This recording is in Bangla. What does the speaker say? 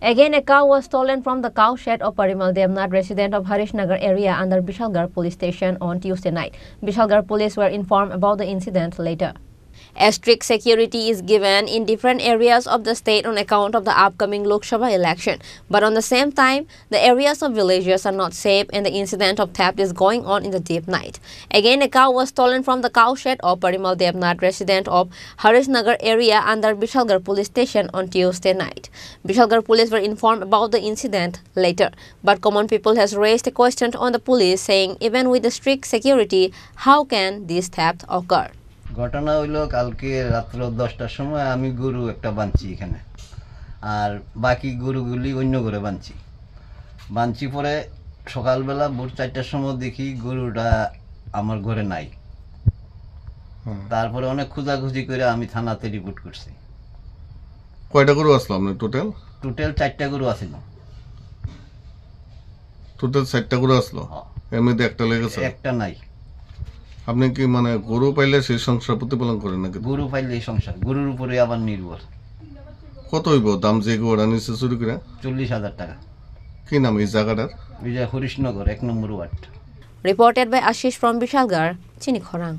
Again, a cow was stolen from the cowshed of Parimal Devnath, resident of Harishnagar area under Bishalgar police station on Tuesday night. Bishalgar police were informed about the incident later. A strict security is given in different areas of the state on account of the upcoming Lok Sabha election. But on the same time, the areas of villages are not safe and the incident of theft is going on in the deep night. Again, a cow was stolen from the cowshed of Parimal Devnath, resident of Harishnagar area under Bishalgarh police station on Tuesday night. Bishalgarh police were informed about the incident later. But common people has raised a question on the police saying even with the strict security, how can this theft occur? ঘটনা হইলো কালকে রাত্র দশটার সময় আমি গরু একটা বাঁধছি এখানে আর বাকি গরুগুলি অন্য করে বাঁধছি বাঁধছি পরে সকালবেলা ভোর চারটার সময় দেখি গরুটা আমার ঘরে নাই তারপরে অনেক খোঁজাখুঁজি করে আমি থানাতে রিপোর্ট করছি কয়টা গরু আসলো আপনার টোটাল টোটাল চারটা গরু আসিল টোটাল চারটা গরু আসলো হ্যাঁ। এর মধ্যে একটা লেগেছে একটা নাই আপনি কি মানে গরু পাইলে সেই সংসার প্রতিপালন করেন নাকি গরু পাইলে এই সংসার গরুর উপরে আবার নির্ভর কত হইব দাম যে গোড়া নিচে চুরি করে চল্লিশ হাজার টাকা কি নাম এই জায়গাটার বিজয় হরিশনগর এক নম্বর ward reported by Ashish from Bishalgarh চিনি খরাং